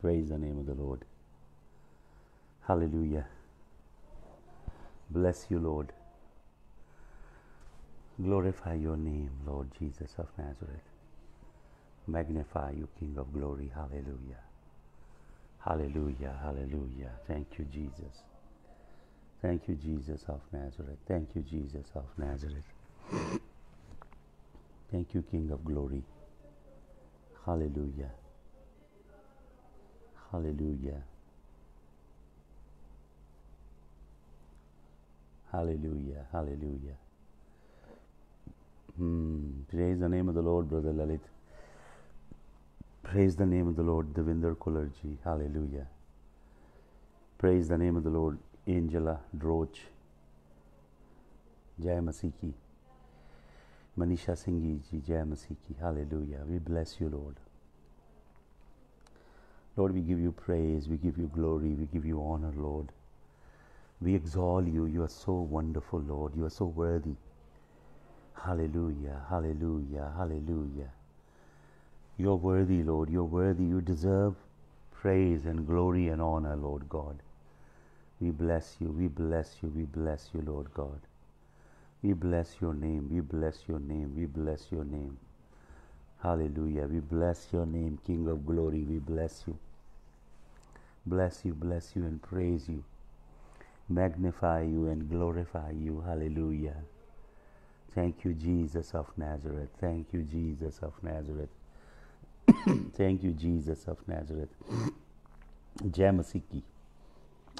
Praise the name of the Lord. Hallelujah. Bless you, Lord. Glorify your name, Lord Jesus of Nazareth. Magnify you, King of glory. Hallelujah. Hallelujah. Hallelujah. Thank you, Jesus. Thank you, Jesus of Nazareth. Thank you, Jesus of Nazareth. Thank you, King of glory. Hallelujah. Hallelujah. Hallelujah. Hallelujah. Hmm. Praise the name of the Lord, Brother Lalit. Praise the name of the Lord, Devinder Kularji. Hallelujah. Praise the name of the Lord, Angela Droch. Jai Masiki. Manisha Singhi ji, Jai Masiki. Hallelujah. We bless you, Lord. Lord, we give you praise, we give you glory, we give you honor, Lord. We exalt you. You are so wonderful, Lord. You are so worthy. Hallelujah, hallelujah, hallelujah. You're worthy, Lord. You're worthy. You deserve praise and glory and honor, Lord God. We bless you, we bless you, we bless you, Lord God. We bless your name, we bless your name, we bless your name. Hallelujah. We bless your name, King of glory. We bless you bless you, bless you, and praise you, magnify you, and glorify you. Hallelujah. Thank you, Jesus of Nazareth. Thank you, Jesus of Nazareth. Thank you, Jesus of Nazareth. Jamasiki.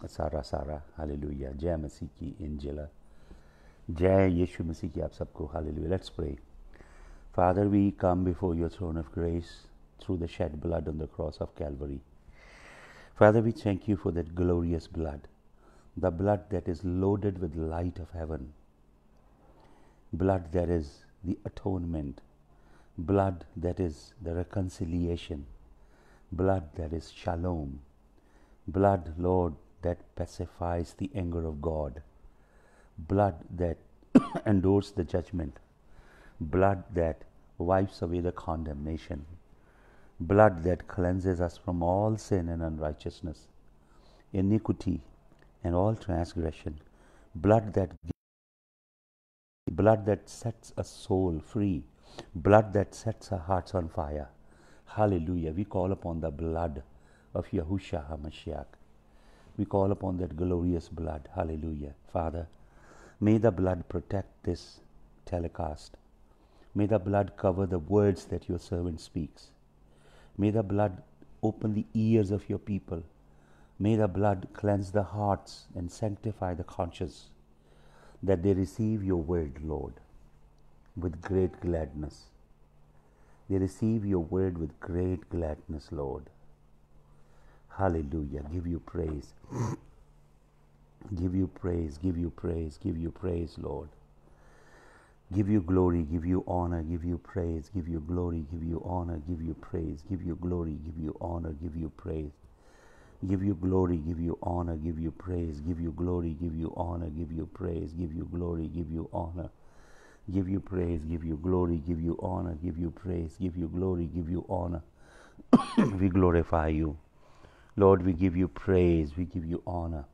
Sara, Sara. Hallelujah. Jamasiki, Angela. Jai Yeshu Masiki, Absabko. Hallelujah. Let's pray. Father, we come before your throne of grace through the shed blood on the cross of Calvary. Father, we thank you for that glorious blood, the blood that is loaded with light of heaven, blood that is the atonement, blood that is the reconciliation, blood that is shalom, blood, Lord, that pacifies the anger of God, blood that endures the judgment, blood that wipes away the condemnation blood that cleanses us from all sin and unrighteousness, iniquity and all transgression, blood that blood that sets a soul free, blood that sets our hearts on fire. Hallelujah. We call upon the blood of Yahusha HaMashiach. We call upon that glorious blood. Hallelujah. Father, may the blood protect this telecast. May the blood cover the words that your servant speaks. May the blood open the ears of your people. May the blood cleanse the hearts and sanctify the conscience, that they receive your word, Lord, with great gladness. They receive your word with great gladness, Lord. Hallelujah. Give you praise. give you praise. Give you praise. Give you praise, Lord give you glory, give you honor, give you praise, give you glory, give you honor, give you praise, give you glory, give you honor, give you praise. Give you glory, give you honor, give you praise, give you glory, give you honor, give you praise, give you glory, give you honor. Give you praise, give you glory, give you honor, give you praise, give you glory, give you honor. we glorify you. Lord, we give you praise, we give you honor.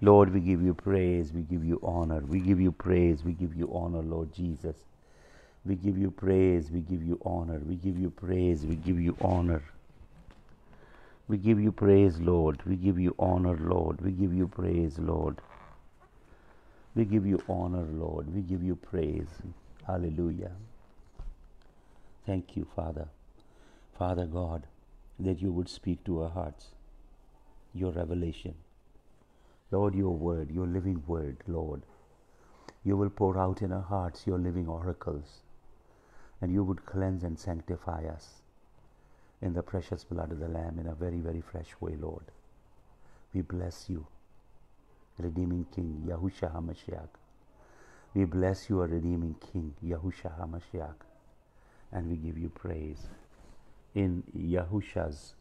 Lord, we give you praise, we give you honor, we give you praise, we give you honor, Lord Jesus. We give you praise, we give you honor, we give you praise, we give you honor. We give you praise, Lord, we give you honor, Lord, we give you praise, Lord. We give you honor, Lord, we give you praise. Hallelujah. Thank you, Father. Father God, that you would speak to our hearts your revelation Lord, your word, your living word, Lord. You will pour out in our hearts your living oracles, and you would cleanse and sanctify us in the precious blood of the Lamb in a very, very fresh way, Lord. We bless you, Redeeming King Yahusha HaMashiach. We bless you, Redeeming King Yahusha HaMashiach, and we give you praise in Yahusha's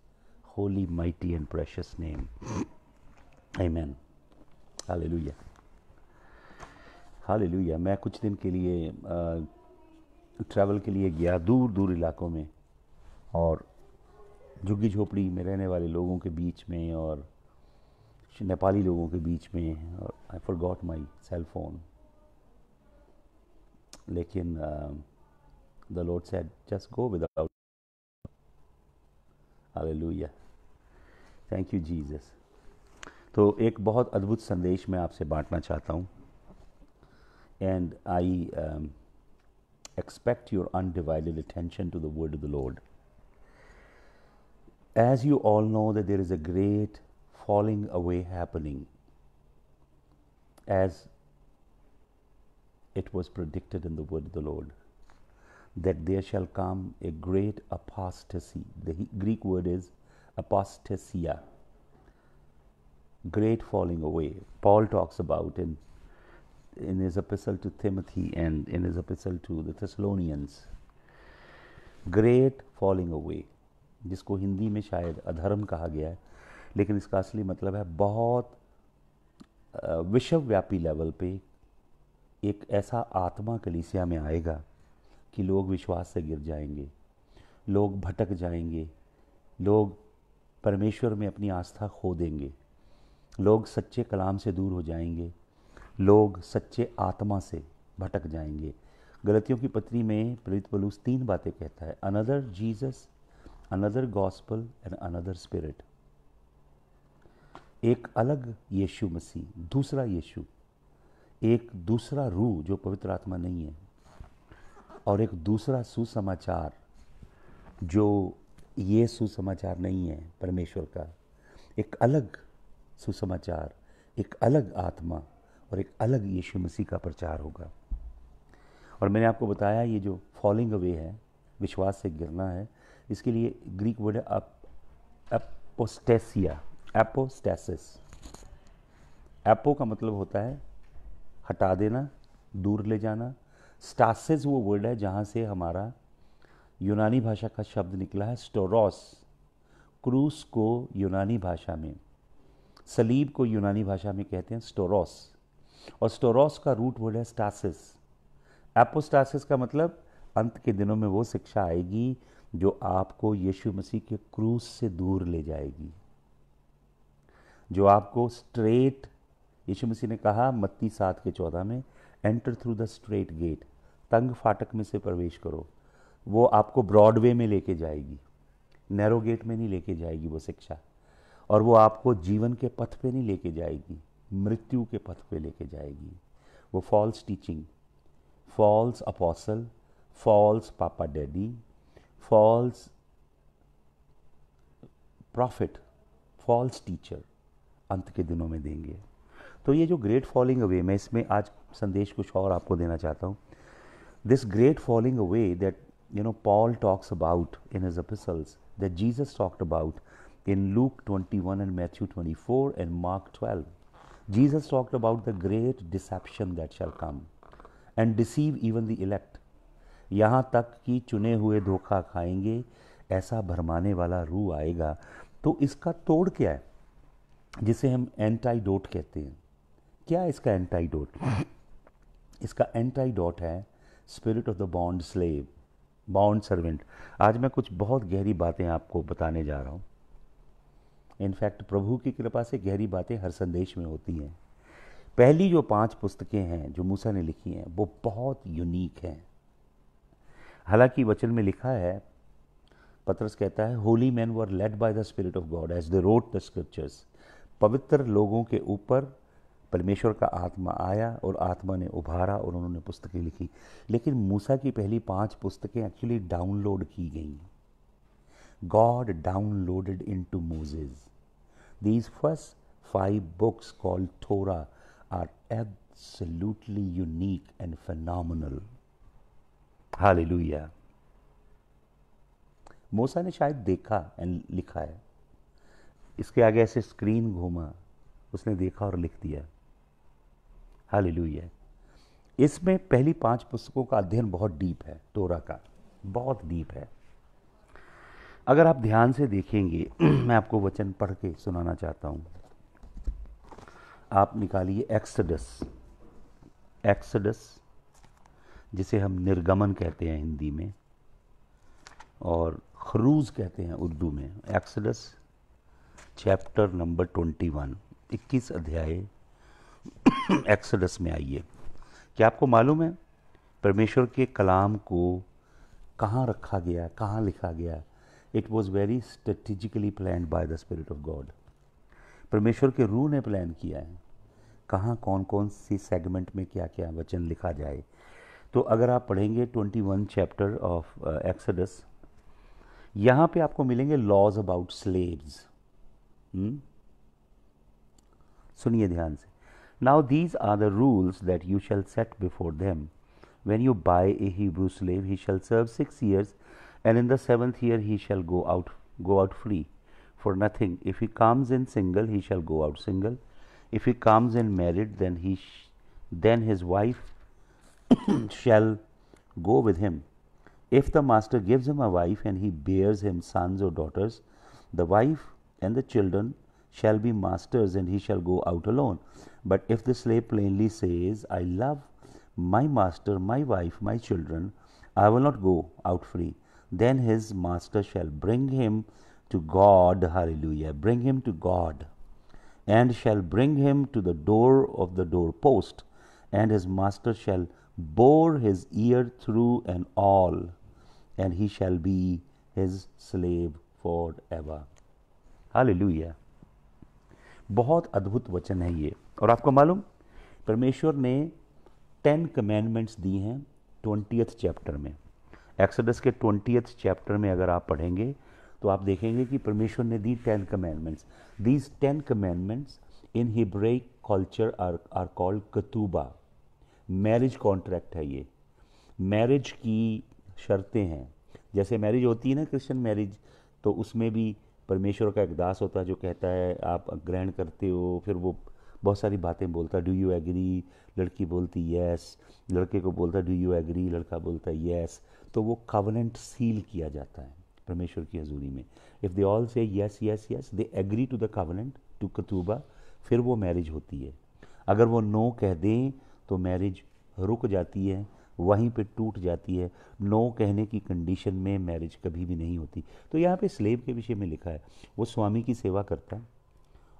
holy, mighty, and precious name. Amen. Hallelujah hallelujah मैं कुछ दिन के लिए travel के लिए गया दूर दूर इलाकों में और झुग्गी झोपड़ी में रहने वाले लोगों के बीच में और नेपाली लोगों के बीच में और I forgot my cell phone लेकिन the Lord said just go without hallelujah thank you Jesus तो एक बहुत अद्भुत संदेश मैं आपसे बांटना चाहता हूँ and I expect your undivided attention to the word of the Lord as you all know that there is a great falling away happening as it was predicted in the word of the lord that there shall come a great apostasy the greek word is apostasia great falling away. Paul talks about in in his epistle to Timothy and in his epistle to the Thessalonians great falling away जिसको हिंदी में शायद अधर्म कहा गया है लेकिन इसका असली मतलब है बहुत विश्वव्यापी लेवल पे एक ऐसा आत्मा कलीसिया में आएगा कि लोग विश्वास से गिर जाएंगे लोग भटक जाएंगे लोग परमेश्वर में अपनी आस्था खो देंगे लोग सच्चे कलाम से दूर हो जाएंगे लोग सच्चे आत्मा से भटक जाएंगे गलतियों की पत्री में प्रेरित पलूस तीन बातें कहता है another Jesus another gospel and another spirit एक अलग यीशु मसीह दूसरा यीशु एक दूसरा रूह जो पवित्र आत्मा नहीं है और एक दूसरा सुसमाचार जो ये सुसमाचार नहीं है परमेश्वर का एक अलग सुसमाचार एक अलग आत्मा और एक अलग यीशु मसीह का प्रचार होगा और मैंने आपको बताया ये जो फॉलिंग अवे है विश्वास से गिरना है इसके लिए ग्रीक वर्ड है अप एपोस्टेसिया एपोस्टेसिस एपो का मतलब होता है हटा देना दूर ले जाना स्टासिस वो वर्ड है जहाँ से हमारा यूनानी भाषा का शब्द निकला है स्टोरॉस क्रूस को यूनानी भाषा में सलीब को यूनानी भाषा में कहते हैं स्टोरोस और स्टोरोस का रूट वर्ड है स्टासिस एपोस्टासिस का मतलब अंत के दिनों में वो शिक्षा आएगी जो आपको यीशु मसीह के क्रूज से दूर ले जाएगी जो आपको स्ट्रेट यीशु मसीह ने कहा मत्ती सात के चौदह में enter through the strait gate तंग फाटक में से प्रवेश करो वो आपको ब्रॉडवे में लेके जाएगी नैरो गेट में नहीं लेके जाएगी वो शिक्षा और वो आपको जीवन के पथ पे नहीं लेके जाएगी मृत्यु के पथ पे लेके जाएगी वो false teaching false apostle false पापा daddy false prophet false teacher अंत के दिनों में देंगे तो ये जो ग्रेट फॉलिंग अवे मैं इसमें आज संदेश कुछ और आपको देना चाहता हूँ this great falling away that you know Paul talks about in his epistles that Jesus talked about in Luke 21 and Matthew 24 and Mark 12. Jesus talked about the great deception that shall come and deceive even the elect. यहाँ तक कि चुने हुए धोखा खाएंगे ऐसा भरमाने वाला रू आएगा तो इसका तोड़ क्या है जिसे हम एंटाईडोट कहते हैं क्या इसका एंटाइडोट इसका एंटाईडोट है spirit of the bond slave bond servant आज मैं कुछ बहुत गहरी बातें आपको बताने जा रहा हूँ इनफैक्ट प्रभु की कृपा से गहरी बातें हर संदेश में होती हैं पहली जो पांच पुस्तकें हैं जो मूसा ने लिखी हैं वो बहुत यूनिक हैं हालांकि वचन में लिखा है पत्रस कहता है holy man were led by the spirit of God as the wrote the scriptures पवित्र लोगों के ऊपर परमेश्वर का आत्मा आया और आत्मा ने उभारा और उन्होंने पुस्तकें लिखी लेकिन मूसा की पहली पांच पुस्तकें एक्चुअली डाउनलोड की गई God downloaded into Moses These first five books called Torah are absolutely unique and phenomenal. hallelujah मूसा ने शायद देखा एंड लिखा है इसके आगे ऐसे स्क्रीन घूमा उसने देखा और लिख दिया हालेलुया इसमें पहली पांच पुस्तकों का अध्ययन बहुत डीप है तोरा का बहुत डीप है अगर आप ध्यान से देखेंगे मैं आपको वचन पढ़ के सुनाना चाहता हूँ आप निकालिए एक्सडस एक्सडस जिसे हम निर्गमन कहते हैं हिंदी में और खरूज कहते हैं उर्दू में Exodus chapter number twenty one इक्कीस अध्याय एक्सडस में आइए क्या आपको मालूम है परमेश्वर के कलाम को कहाँ रखा गया कहाँ लिखा गया it was very strategically plan by the spirit of God परमेश्वर के रूह ने प्लान किया है कहाँ कौन कौन सी सेगमेंट में क्या क्या वचन लिखा जाए तो अगर आप पढ़ेंगे 21 चैप्टर ऑफ एक्सडस यहाँ पे आपको मिलेंगे लॉज अबाउट स्लेव्स सुनिए ध्यान से now these are the rules that you shall set before them when you buy a Hebrew slave he shall serve six years and in the seventh year he shall go out go out free for nothing if he comes in single he shall go out single if he comes in married then he then his wife shall go with him if the master gives him a wife and he bears him sons or daughters the wife and the children shall be masters and he shall go out alone but if the slave plainly says i love my master my wife my children i will not go out free then his master shall bring him to God, hallelujah, bring him to God, and shall bring him to the door of the doorpost, and his master shall bore his ear through and all, and he shall be his slave forever. Hallelujah! बहुत अद्भुत वचन है ये और आपको मालूम परमेश्वर ने टेन कमेंडमेंट्स दी हैं ट्वेंटियथ चैप्टर में एक्सडस के ट्वेंटी चैप्टर में अगर आप पढ़ेंगे तो आप देखेंगे कि परमेश्वर ने दी ten commandments these ten commandments in Hebraic culture are are called ketubah marriage contract है ये मैरिज की शर्तें हैं जैसे मैरिज होती है ना क्रिश्चियन मैरिज तो उसमें भी परमेश्वर का एक दास होता है जो कहता है आप ग्रहण करते हो फिर वो बहुत सारी बातें बोलता है डू यू एग्री लड़की बोलती यस लड़के को बोलता है डू यू एग्री लड़का बोलता है यस तो वो कवनेंट सील किया जाता है परमेश्वर की हजूरी में if they all say yes yes yes they agree to the covenant to ketubah फिर वो मैरिज होती है अगर वो नो कह दें तो मैरिज रुक जाती है वहीं पे टूट जाती है नो कहने की कंडीशन में मैरिज कभी भी नहीं होती तो यहाँ पे स्लेब के विषय में लिखा है वो स्वामी की सेवा करता है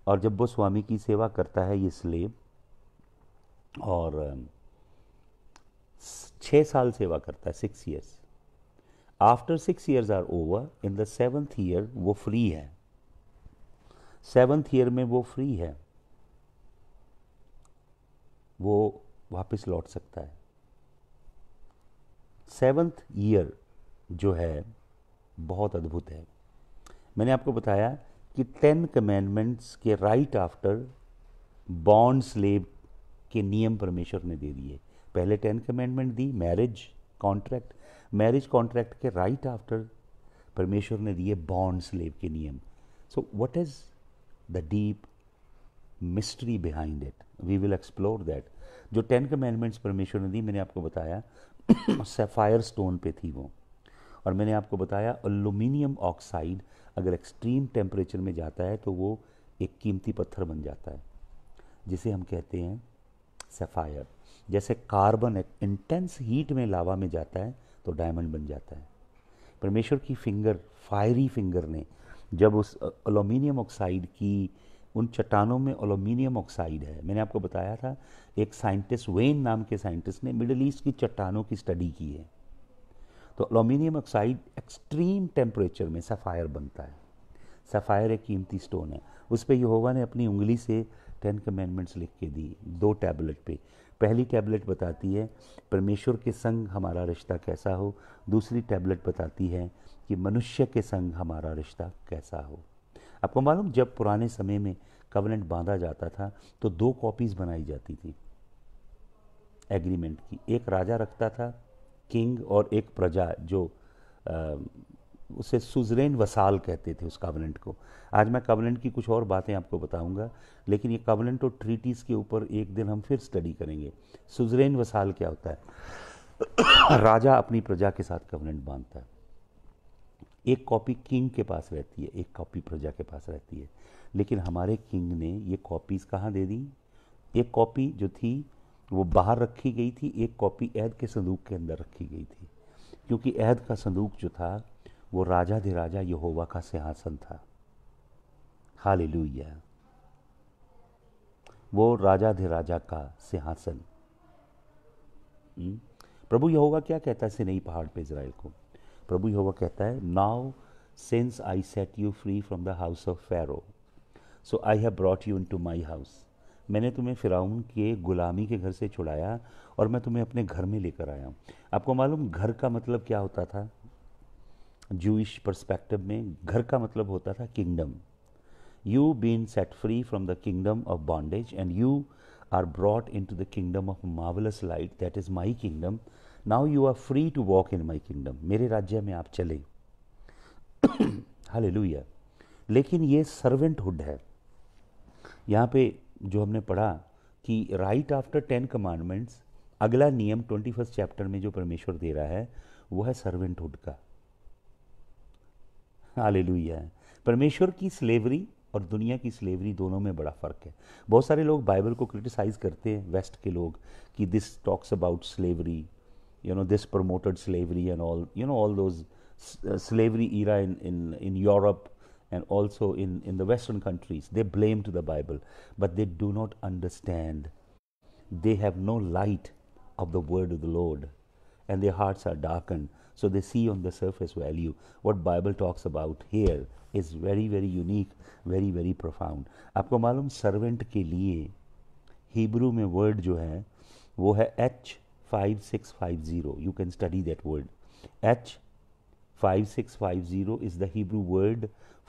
और जब वो स्वामी की सेवा करता है ये स्लेब और छः साल सेवा करता है six years after six years are over in the seventh year वो फ्री है सेवन्थ ईयर में वो फ्री है वो वापस लौट सकता है सेवन्थ ईयर जो है बहुत अद्भुत है मैंने आपको बताया कि टेन कमेंडमेंट्स के राइट आफ्टर बॉन्ड स्लेब के नियम परमेश्वर ने दे दिए पहले टेन कमेंडमेंट दी मैरिज कॉन्ट्रैक्ट मैरिज कॉन्ट्रैक्ट के राइट आफ्टर परमेश्वर ने दिए बॉन्ड स्लेव के नियम so what is the deep mystery behind it we will explore that जो टेन कमेंडमेंट्स परमेश्वर ने दी मैंने आपको बताया सेफायर स्टोन पे थी वो और मैंने आपको बताया अल्यूमिनियम ऑक्साइड अगर एक्सट्रीम टेम्परेचर में जाता है तो वो एक कीमती पत्थर बन जाता है जिसे हम कहते हैं सेफायर जैसे कार्बन एक इंटेंस हीट में लावा में जाता है तो डायमंड बन जाता है परमेश्वर की फिंगर फायरी फिंगर ने जब उस अलोमिनियम ऑक्साइड की उन चट्टानों में अलोमिनियम ऑक्साइड है मैंने आपको बताया था एक साइंटिस्ट वेन नाम के साइंटिस्ट ने मिडल ईस्ट की चट्टानों की स्टडी की है तो अलोमिनियम ऑक्साइड एक्सट्रीम टेम्परेचर में सफ़ायर बनता है सफ़ायर एक कीमती स्टोन है उस पर यहोवा ने अपनी उंगली से टेन कमेंडमेंट्स लिख के दी दो टैबलेट पे पहली टैबलेट बताती है परमेश्वर के संग हमारा रिश्ता कैसा हो दूसरी टैबलेट बताती है कि मनुष्य के संग हमारा रिश्ता कैसा हो आपको मालूम जब पुराने समय में कवनेंट बांधा जाता था तो दो कॉपीज़ बनाई जाती थी एग्रीमेंट की एक राजा रखता था किंग और एक प्रजा जो उसे सुजरेन वसाल कहते थे उस कावनेंट को आज मैं कावनेंट की कुछ और बातें आपको बताऊंगा लेकिन ये कावनेंट और ट्रीटीज़ के ऊपर एक दिन हम फिर स्टडी करेंगे सुजरेन वसाल क्या होता है राजा अपनी प्रजा के साथ कवनेंट बांधता है एक कॉपी किंग के पास रहती है एक कॉपी प्रजा के पास रहती है लेकिन हमारे किंग ने ये कॉपीज़ कहाँ दे दी एक कॉपी जो थी वो बाहर रखी गई थी एक कॉपी ऐद के संदूक के अंदर रखी गई थी क्योंकि ऐद का संदूक जो था वो राजा राजा यहोवा का सिंहासन था हाल वो राजा राजा का सिंहासन हम्म, प्रभु यहोवा क्या कहता है सिनेई पहाड़ पे इसराइल को प्रभु यहोवा कहता है now since I set you free from the house of Pharaoh so I have brought you into my house मैंने तुम्हें फ़िराउन के गुलामी के घर से छुड़ाया और मैं तुम्हें अपने घर में लेकर आया हूँ आपको मालूम घर का मतलब क्या होता था जूश परस्पेक्टिव में घर का मतलब होता था kingdom you been set free from the kingdom of bondage and you are brought into the kingdom of marvellous light that is my kingdom now you are free to walk in my kingdom मेरे राज्य में आप चले हाल लेकिन ये सर्वेंटहुड है यहाँ पे जो हमने पढ़ा कि राइट आफ्टर टेन कमांडमेंट्स अगला नियम ट्वेंटी फर्स्ट चैप्टर में जो परमेश्वर दे रहा है वो है सर्वेंटहुड का हालेलुया परमेश्वर की स्लेवरी और दुनिया की स्लेवरी दोनों में बड़ा फ़र्क है बहुत सारे लोग बाइबल को क्रिटिसाइज करते हैं वेस्ट के लोग कि this talks about slavery you know this promoted slavery and all you know all those slavery era in in in Europe and also in in the western countries they blame to the Bible but they do not understand they have no light of the word of the Lord and they hearts are darkened So they see on the surface value. What Bible talks about here is very very unique, very very profound. आपको मालूम servant के लिए Hebrew में word जो है वो है H five six five zero you can study that word H five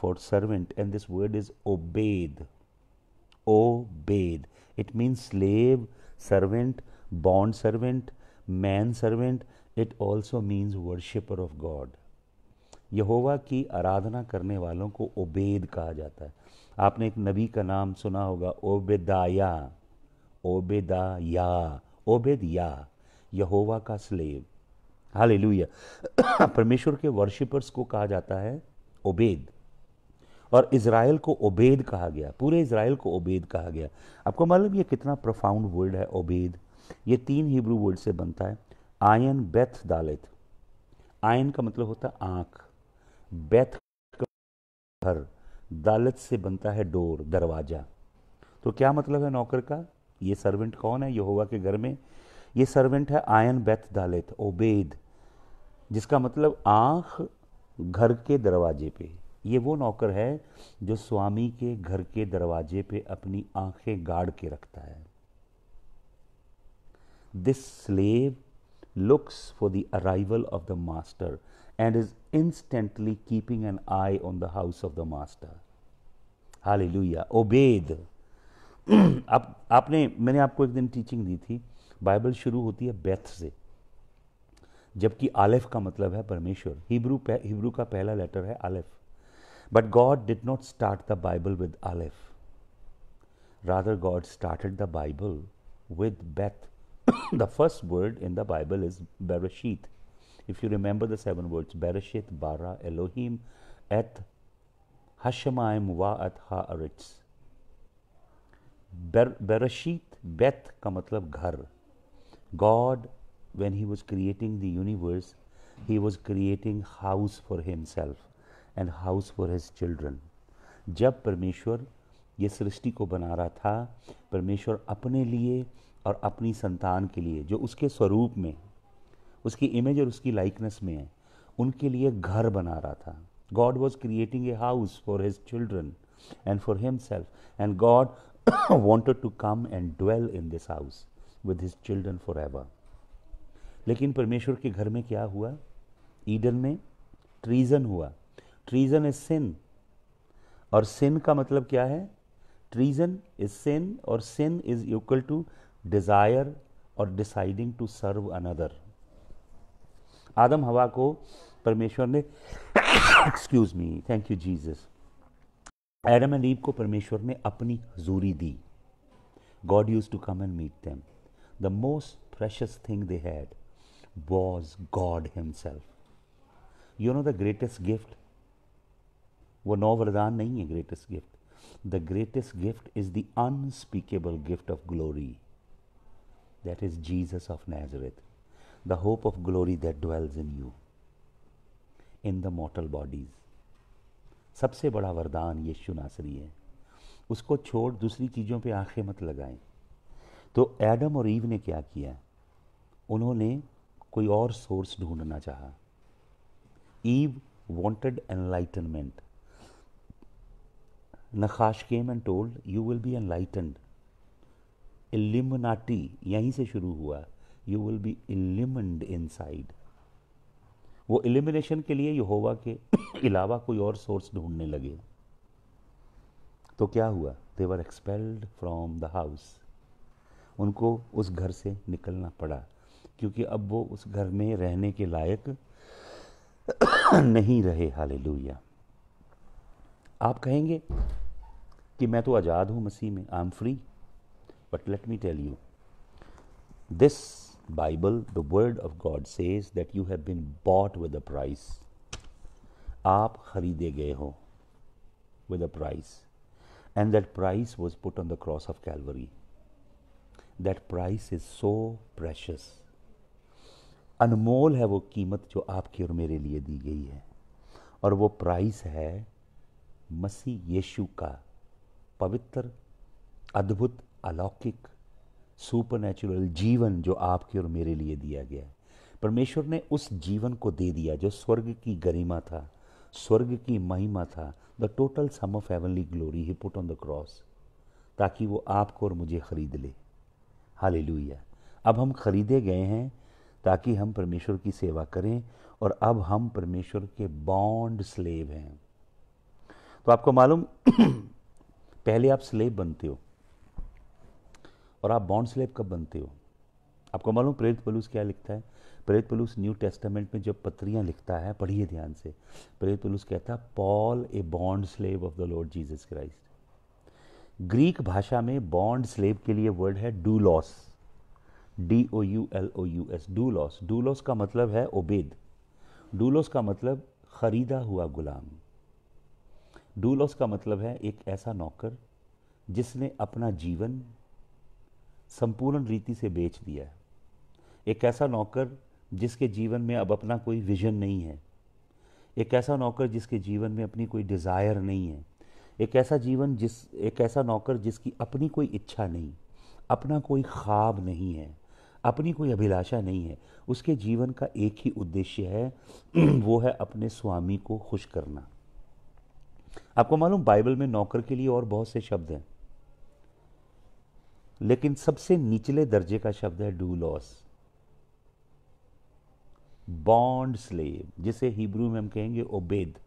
for servant and this word is obeyed obeyed it means slave servant bond servant man servant it also means worshipper of God यहोवा की आराधना करने वालों को Obed कहा जाता है आपने एक नबी का नाम सुना होगा ओबेदाया ओबेदाया या यहोवा का स्लेव हालेलुया परमेश्वर के वर्शिपर्स को कहा जाता है ओबेद और इसराइल को ओबेद कहा गया पूरे इसराइल को ओबेद कहा गया आपको मालूम ये कितना प्रोफाउंड वर्ड है ओबेद ये तीन हिब्रू वर्ड से बनता है आयन बैथ दालित आयन का मतलब होता है आंख बैथ घर दालत से बनता है डोर दरवाज़ा तो क्या मतलब है नौकर का ये सर्वेंट कौन है यहोवा के घर में ये सर्वेंट है आयन बैथ दालित ओबेद जिसका मतलब आंख घर के दरवाजे पे ये वो नौकर है जो स्वामी के घर के दरवाजे पे अपनी आंखें गाड़ के रखता है this slave looks for the arrival of the master and is instantly keeping an eye on the house of the master. Hallelujah. Obeyed. आप आपने मैंने आपको एक दिन टीचिंग दी थी बाइबल शुरू होती है बेथ से जबकि आलेफ का मतलब है परमेश्वर हिब्रू हिब्रू का पहला लेटर है aleph but God did not start the Bible with aleph rather God started the Bible with beth the first word in the Bible is Bereshit. If you remember the seven words, Bereshit, Bara, Elohim, Et, Hashemayim, Wa, Et, Haaretz. Ber- Bereshit, Beth ka matlab ghar. God, when he was creating the universe, he was creating house for himself and house for his children. जब परमेश्वर ये सृष्टि को बना रहा था परमेश्वर अपने लिए और अपनी संतान के लिए जो उसके स्वरूप में उसकी इमेज और उसकी लाइकनेस में है उनके लिए घर बना रहा था God was creating a house for his children and for himself and God wanted to come and dwell in this house with his children forever लेकिन परमेश्वर के घर में क्या हुआ ईडन में ट्रीजन हुआ ट्रीजन इज सिन और सिन का मतलब क्या है ट्रीजन इज सिन और sin is equal to desire or deciding to serve another adam hawa ko parmeshwar ne excuse me thank you jesus adam and eve ko parmeshwar ne apni huzuri di god used to come and meet them the most precious thing they had was god himself you know the greatest gift वो नौ वरदान नहीं है greatest gift the greatest gift is the unspeakable gift of glory that is Jesus of Nazareth, the hope of glory that dwells in you, in the mortal bodies. सबसे बड़ा वरदान यीशु नासरी है उसको छोड़ दूसरी चीज़ों पे आंखें मत लगाएं तो एडम और ईव ने क्या किया उन्होंने कोई और सोर्स ढूंढना चाहा Eve wanted enlightenment. Nachash came and told, You will be enlightened Illuminati यहीं से शुरू हुआ you will be inside वो इलिमिनेशन के लिए यहोवा के अलावा कोई और सोर्स ढूंढने लगे तो क्या हुआ they were expelled from the house उनको उस घर से निकलना पड़ा क्योंकि अब वो उस घर में रहने के लायक नहीं रहे हालेलुया आप कहेंगे कि मैं तो आज़ाद हूँ मसीह में I am free But let me tell you, this Bible, the Word of God says that you have been bought with a price. आप खरीदे गए हो with a price. And that price was put on the cross of Calvary. That price is so precious. अनमोल है वो कीमत जो आपके और मेरे लिए दी गई है और वो प्राइस है मसीह यीशु का पवित्र अद्भुत अलौकिक सुपरनेचुरल जीवन जो आपके और मेरे लिए दिया गया है परमेश्वर ने उस जीवन को दे दिया जो स्वर्ग की गरिमा था स्वर्ग की महिमा था the total sum of heavenly glory he put on the cross ताकि वो आपको और मुझे खरीद ले हाल अब हम खरीदे गए हैं ताकि हम परमेश्वर की सेवा करें और अब हम परमेश्वर के बॉन्ड स्लेव हैं तो आपको मालूम पहले आप स्लेव बनते हो और आप बॉन्ड स्लेब कब बनते हो आपको मालूम प्रेरित पलूस क्या लिखता है प्रेरित पलूस न्यू टेस्टामेंट में जब पत्रियां लिखता है पढ़िए ध्यान से प्रेरित पलूस कहता है Paul a bond slave of the Lord Jesus Christ Greek भाषा में बॉन्ड स्लेब के लिए वर्ड है doulos D O U L O U S doulos doulos का मतलब है ओबेद डूलोस का मतलब खरीदा हुआ गुलाम डूलॉस का मतलब है एक ऐसा नौकर जिसने अपना जीवन संपूर्ण रीति से बेच दिया है एक ऐसा नौकर जिसके जीवन में अब अपना कोई विजन नहीं है एक ऐसा नौकर जिसके जीवन में अपनी कोई डिज़ायर नहीं है एक ऐसा जीवन जिस एक ऐसा नौकर जिसकी अपनी कोई इच्छा नहीं अपना कोई ख्वाब नहीं है अपनी कोई अभिलाषा नहीं है उसके जीवन का एक ही उद्देश्य है वो है अपने स्वामी को खुश करना आपको मालूम बाइबल में नौकर के लिए और बहुत से शब्द हैं लेकिन सबसे निचले दर्जे का शब्द है डू लॉस बॉन्ड स्लेव जिसे हिब्रू में हम कहेंगे ओबेद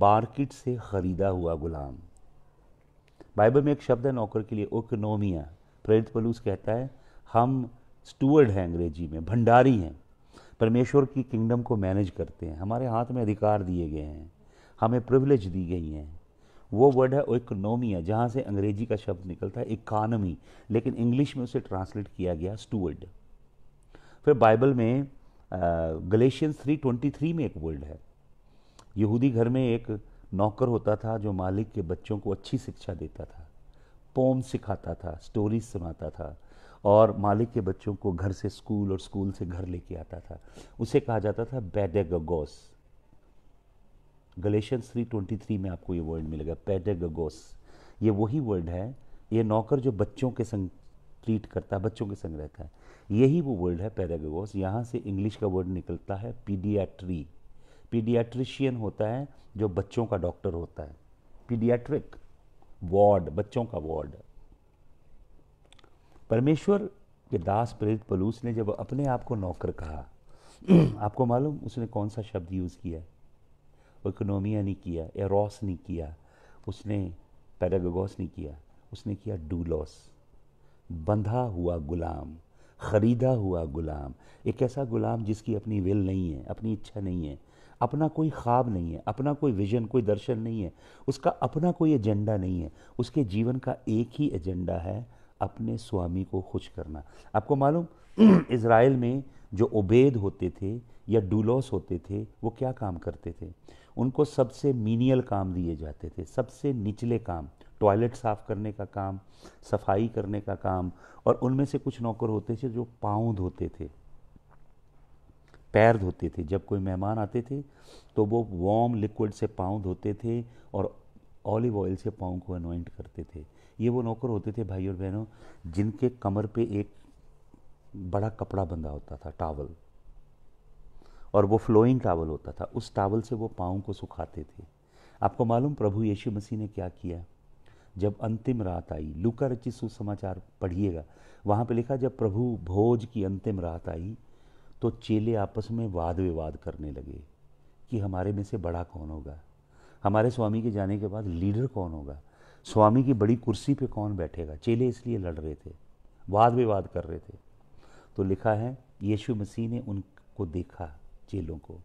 मार्केट से खरीदा हुआ गुलाम बाइबल में एक शब्द है नौकर के लिए ओकनोमिया प्रेरित पलूस कहता है हम स्टूअर्ड हैं अंग्रेजी में भंडारी हैं परमेश्वर की किंगडम को मैनेज करते हैं हमारे हाथ में अधिकार दिए गए हैं हमें प्रिविलेज दी गई हैं वो वर्ड है इकोनोमिया जहाँ से अंग्रेजी का शब्द निकलता है इकानमी लेकिन इंग्लिश में उसे ट्रांसलेट किया गया स्टूअर्ड फिर बाइबल में गलेशियंस थ्री में एक वर्ड है यहूदी घर में एक नौकर होता था जो मालिक के बच्चों को अच्छी शिक्षा देता था पोम सिखाता था स्टोरीज सुनाता था और मालिक के बच्चों को घर से स्कूल और स्कूल से घर लेके आता था उसे कहा जाता था बैडेगोस थ्री ट्वेंटी थ्री में आपको ये वर्ड मिलेगा पेडेगोस ये वही वर्ड है ये नौकर जो बच्चों के संग ट्रीट करता है बच्चों के संग रहता है यही वो वर्ड है पैरागोगोस यहाँ से इंग्लिश का वर्ड निकलता है पीडियाट्री पीडियाट्रिशियन होता है जो बच्चों का डॉक्टर होता है पीडियाट्रिक वार्ड बच्चों का वार्ड परमेश्वर के दास प्रेरित पलूस ने जब अपने आप को नौकर कहा आपको मालूम उसने कौन सा शब्द यूज़ किया है वो इकोनॉमिया किया एरोस नहीं किया उसने पैडागोस नहीं किया उसने किया डूलॉस बंधा हुआ गुलाम ख़रीदा हुआ गुलाम एक ऐसा गुलाम जिसकी अपनी विल नहीं है अपनी इच्छा नहीं है अपना कोई ख्वाब नहीं है अपना कोई विजन कोई दर्शन नहीं है उसका अपना कोई एजेंडा नहीं है उसके जीवन का एक ही एजेंडा है अपने स्वामी को खुश करना आपको मालूम इसराइल में जो उबेद होते थे या डूलोस होते थे वो क्या काम करते थे उनको सबसे मीनियल काम दिए जाते थे सबसे निचले काम टॉयलेट साफ़ करने का काम सफाई करने का काम और उनमें से कुछ नौकर होते थे जो पाँव धोते थे पैर धोते थे जब कोई मेहमान आते थे तो वो वार्म लिक्विड से पाँव धोते थे और ऑलिव ऑयल से पाँव को अनोइंट करते थे ये वो नौकर होते थे भाई और बहनों जिनके कमर पे एक बड़ा कपड़ा बंधा होता था टावल और वो फ्लोइंग टावल होता था उस टावल से वो पाँव को सुखाते थे आपको मालूम प्रभु यीशु मसीह ने क्या किया जब अंतिम रात आई लुका रचित सुसमाचार पढ़िएगा वहाँ पे लिखा जब प्रभु भोज की अंतिम रात आई तो चेले आपस में वाद विवाद करने लगे कि हमारे में से बड़ा कौन होगा हमारे स्वामी के जाने के बाद लीडर कौन होगा स्वामी की बड़ी कुर्सी पे कौन बैठेगा चेले इसलिए लड़ रहे थे वाद विवाद कर रहे थे तो लिखा है यीशु मसीह ने उनको देखा चेलों को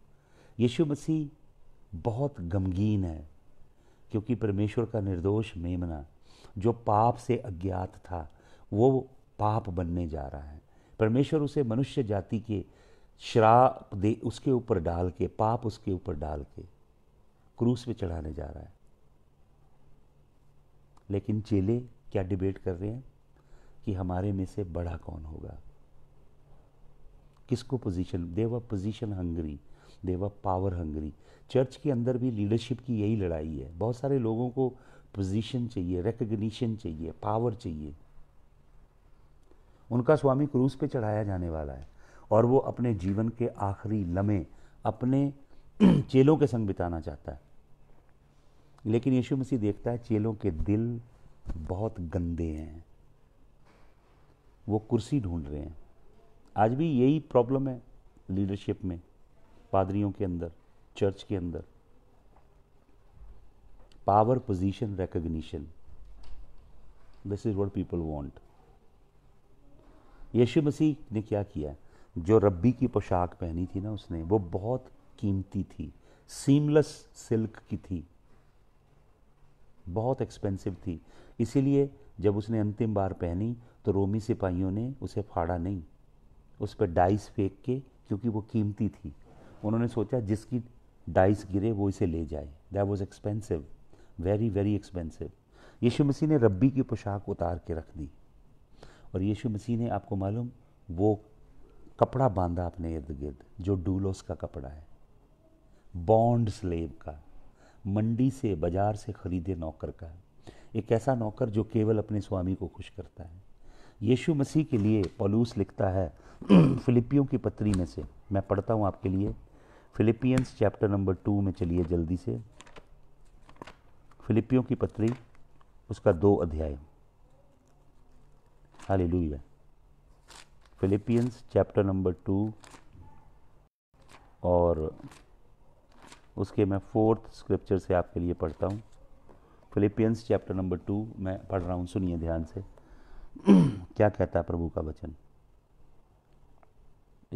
यीशु मसीह बहुत गमगीन है क्योंकि परमेश्वर का निर्दोष मेमना जो पाप से अज्ञात था वो पाप बनने जा रहा है परमेश्वर उसे मनुष्य जाति के श्राप दे उसके ऊपर डाल के पाप उसके ऊपर डाल के क्रूस पे चढ़ाने जा रहा है लेकिन चेले क्या डिबेट कर रहे हैं कि हमारे में से बड़ा कौन होगा किसको पोजीशन दे व पोजीशन हंगरी दे व पावर हंगरी चर्च के अंदर भी लीडरशिप की यही लड़ाई है बहुत सारे लोगों को पोजीशन चाहिए रिकग्निशन चाहिए पावर चाहिए उनका स्वामी क्रूज पे चढ़ाया जाने वाला है और वो अपने जीवन के आखिरी लम्हे अपने चेलों के संग बिताना चाहता है लेकिन यीशु मसीह देखता है चेलों के दिल बहुत गंदे हैं वो कुर्सी ढूंढ रहे हैं आज भी यही प्रॉब्लम है लीडरशिप में पादरियों के अंदर चर्च के अंदर power position recognition this is what people want यीशु मसीह ने क्या किया जो रब्बी की पोशाक पहनी थी ना उसने वो बहुत कीमती थी सीमलेस सिल्क की थी बहुत एक्सपेंसिव थी इसीलिए जब उसने अंतिम बार पहनी तो रोमी सिपाहियों ने उसे फाड़ा नहीं उस पर डाइस फेंक के क्योंकि वो कीमती थी उन्होंने सोचा जिसकी डाइस गिरे वो इसे ले जाए that was expensive very very expensive यीशु मसीह ने रब्बी की पोशाक उतार के रख दी और यीशु मसीह ने आपको मालूम वो कपड़ा बांधा अपने इर्द गिर्द जो डूलोस का कपड़ा है बॉन्ड स्लेब का मंडी से बाजार से खरीदे नौकर का एक ऐसा नौकर जो केवल अपने स्वामी को खुश करता है यीशु मसीह के लिए पलूस लिखता है फिलिपियों की पत्री में से मैं पढ़ता हूँ आपके लिए फिलिपियंस चैप्टर नंबर टू में चलिए जल्दी से फिलिपियों की पत्री उसका दो अध्याय हाली लू फिलिपियंस चैप्टर नंबर टू और उसके मैं फोर्थ स्क्रिप्चर से आपके लिए पढ़ता हूँ फिलिपियंस चैप्टर नंबर टू मैं पढ़ रहा हूँ सुनिए ध्यान से क्या कहता है प्रभु का वचन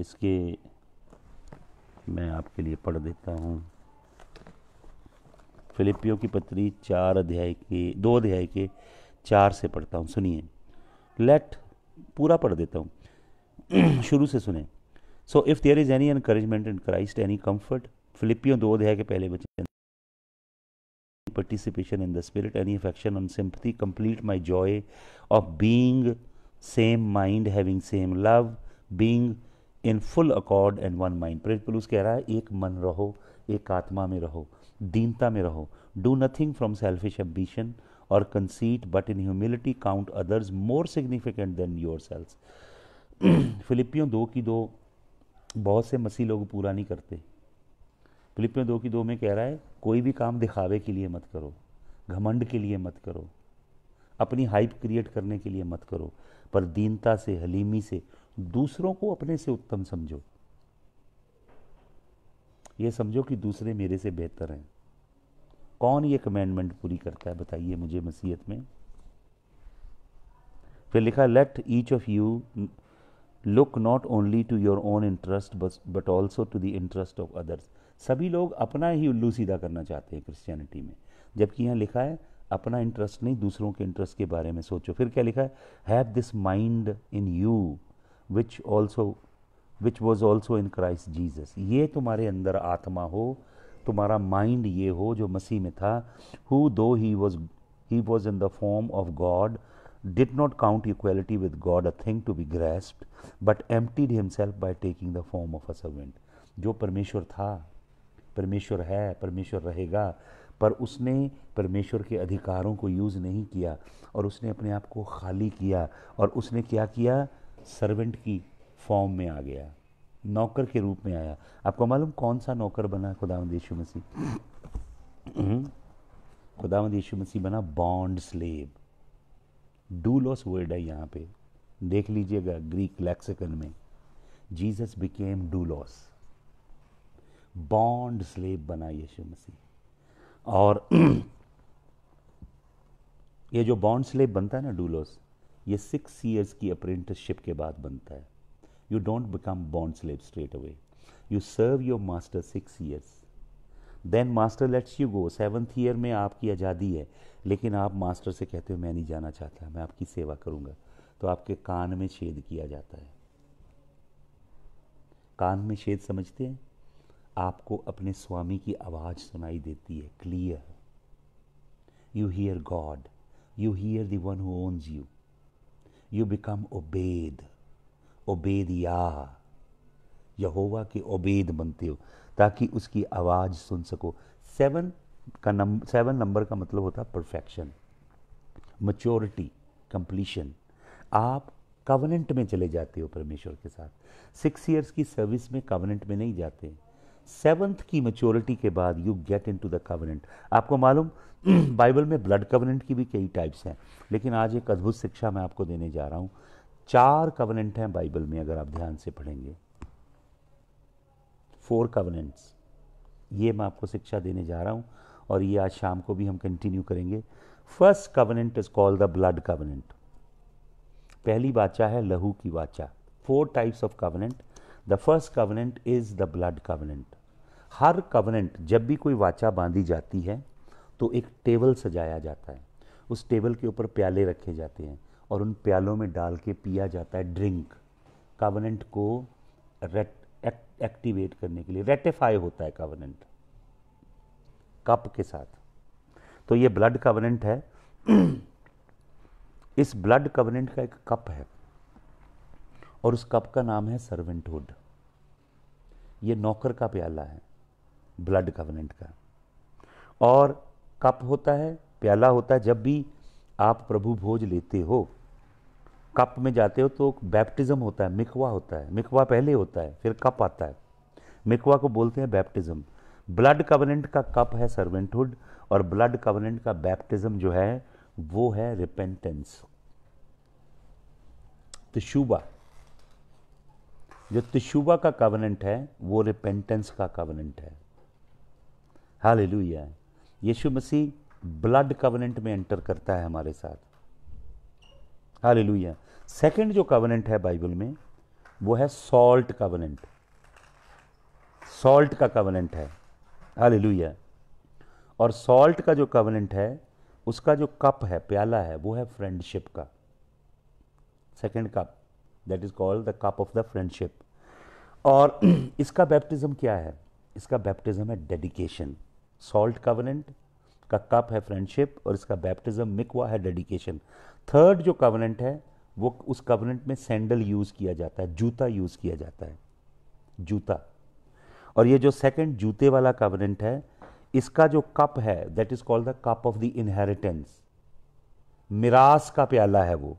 इसके मैं आपके लिए पढ़ देता हूँ फिलिपियो की पत्री चार अध्याय के दो अध्याय के चार से पढ़ता हूँ सुनिए लेट पूरा पढ़ देता हूँ शुरू से सुने so if there is any encouragement in Christ any comfort फिलिपियो दो अध्याय के पहले बचे participation in the Spirit, any affection on sympathy, complete my joy of being same mind, having same love, being in full accord and one mind प्रेरित पुलूस कह रहा है एक मन रहो एक आत्मा में रहो दीनता में रहो do nothing from selfish ambition or conceit but in humility count others more significant than yourselves फिलिपियों दो की दो बहुत से मसीह लोग पूरा नहीं करते फिलिप में दो की दो में कह रहा है कोई भी काम दिखावे के लिए मत करो घमंड के लिए मत करो अपनी हाइप क्रिएट करने के लिए मत करो पर दीनता से हलीमी से दूसरों को अपने से उत्तम समझो ये समझो कि दूसरे मेरे से बेहतर हैं कौन ये कमेंडमेंट पूरी करता है बताइए मुझे मसीहत में फिर लिखा let each of you look not only to your own interest but also to the interest of others सभी लोग अपना ही उल्लू सीधा करना चाहते हैं क्रिश्चियनिटी में जबकि यहाँ लिखा है अपना इंटरेस्ट नहीं दूसरों के इंटरेस्ट के बारे में सोचो फिर क्या लिखा है have this mind in you which also which was also in Christ Jesus ये तुम्हारे अंदर आत्मा हो तुम्हारा माइंड ये हो जो मसीह में था who though he was he was in the form of God did count count equality with God a thing to be grasped but emptied himself by taking the form of a servant जो परमेश्वर था परमेश्वर है परमेश्वर रहेगा पर उसने परमेश्वर के अधिकारों को यूज़ नहीं किया और उसने अपने आप को खाली किया और उसने क्या किया सर्वेंट की फॉर्म में आ गया नौकर के रूप में आया आपको मालूम कौन सा नौकर बना खुदा यीशु मसीह हम्म। खुदा यीशु मसीह बना बॉन्ड स्लेब डूलोस वर्ड है यहाँ पे देख लीजिएगा ग्रीक लैक्सिकन में Jesus became doulos bond slave बना यीशु मसीह और ये जो बॉन्ड स्लेव बनता है ना डूलोस ये सिक्स ईयर्स की अप्रेंटिसशिप के बाद बनता है you don't become bond slave straight away you serve your master six years then master lets you go seventh year में आपकी आज़ादी है लेकिन आप मास्टर से कहते हो मैं नहीं जाना चाहता मैं आपकी सेवा करूँगा तो आपके कान में छेद किया जाता है कान में छेद समझते हैं आपको अपने स्वामी की आवाज़ सुनाई देती है clear you hear God you hear the one who owns you you become ओबेद ओबेद या यहोवा के ओबेद बनते हो ताकि उसकी आवाज़ सुन सको सेवन का नंबर सेवन नंबर का मतलब होता है परफेक्शन मच्योरिटी कंप्लीशन आप कवनेंट में चले जाते हो परमेश्वर के साथ सिक्स इयर्स की सर्विस में कवनेंट में नहीं जाते सेवंथ की मेच्योरिटी के बाद you get into the covenant आपको मालूम बाइबल में ब्लड कवनेंट की भी कई टाइप्स हैं लेकिन आज एक अद्भुत शिक्षा मैं आपको देने जा रहा हूँ चार कवनेंट हैं बाइबल में अगर आप ध्यान से पढ़ेंगे फोर कवनेंट्स ये मैं आपको शिक्षा देने जा रहा हूँ और ये आज शाम को भी हम कंटिन्यू करेंगे first covenant is called the blood covenant पहली वाचा है लहू की वाचा four types of covenant the first covenant is the blood covenant हर कवनेंट जब भी कोई वाचा बांधी जाती है तो एक टेबल सजाया जाता है उस टेबल के ऊपर प्याले रखे जाते हैं और उन प्यालों में डाल के पिया जाता है ड्रिंक कावनेंट को रेट एक, एक्टिवेट करने के लिए रेटिफाई होता है कावनेंट कप के साथ तो ये ब्लड कवनेंट है इस ब्लड कवनेंट का एक कप है और उस कप का नाम है सर्वेंटहुड ये नौकर का प्याला है ब्लड कवनेंट का और कप होता है प्याला होता है जब भी आप प्रभु भोज लेते हो कप में जाते हो तो बैप्टिज्म होता है मिखवा होता है मिखवा पहले होता है फिर कप आता है मिखवा को बोलते हैं बैप्टिज्म ब्लड कवनेंट का कप है सर्वेंटहुड और ब्लड कवनेंट का बैप्टिज्म जो है वो है रिपेंटेंस तिशुबा जो तिशुबा का कवनेंट है वो रिपेंटेंस का कवनेंट है हालेलुया यीशु मसीह ब्लड कवनेंट में एंटर करता है हमारे साथ हालेलुया सेकंड जो कवनेंट है बाइबल में वो है सॉल्ट कवनेंट सॉल्ट का कवनेंट है हालेलुया और सॉल्ट का जो कवनेंट है उसका जो कप है प्याला है वो है फ्रेंडशिप का second cup that is called the cup of the friendship और इसका बैप्टिज्म क्या है इसका बैप्टिज्म है डेडिकेशन सॉल्ट कवनेंट का कप है फ्रेंडशिप और इसका बैप्टिज्म मिकवा है डेडिकेशन थर्ड जो कवनेंट है वो उस कवनेंट में सैंडल यूज़ किया जाता है जूता यूज़ किया जाता है जूता और ये जो सेकंड जूते वाला कवनेंट है इसका जो कप है that is called the cup of the inheritance मिरास का प्याला है वो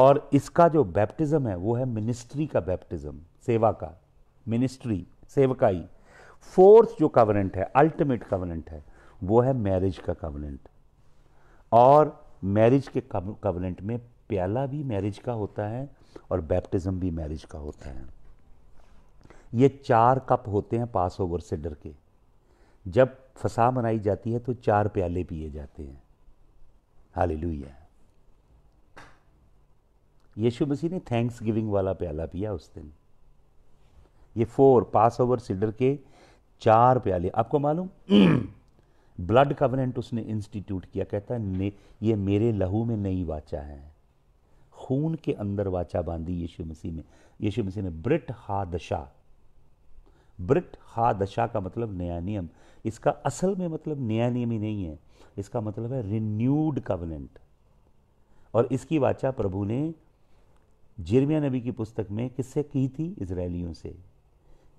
और इसका जो बैप्टिज्म है वो है मिनिस्ट्री का बैप्टिज्म सेवा का मिनिस्ट्री सेवकाई फोर्थ जो कवनेंट है अल्टीमेट कवनेंट है वो है मैरिज का कवनेंट और मैरिज के कवनेंट में प्याला भी मैरिज का होता है और बैप्टिज्म भी मैरिज का होता है ये चार कप होते हैं पास ओवर से डर के जब फसा मनाई जाती है तो चार प्याले पिए जाते हैं हाल यीशु मसीह ने थैंक्स गिविंग वाला प्याला पिया उस दिन ये फोर पास ओवर सिल्डर के चार प्याले आपको मालूम ब्लड कवनेंट उसने इंस्टीट्यूट किया कहता है ये मेरे लहू में नई वाचा है खून के अंदर वाचा बांधी यीशु मसीह में यीशु मसीह ने ब्रिट हादशा ब्रिट हादशा का मतलब नया नियम इसका असल में मतलब नया नियम ही नहीं है इसका मतलब है रिन्यूड कवनेंट और इसकी वाचा प्रभु ने जिरमिया नबी की पुस्तक में किससे की थी इसराइलियों से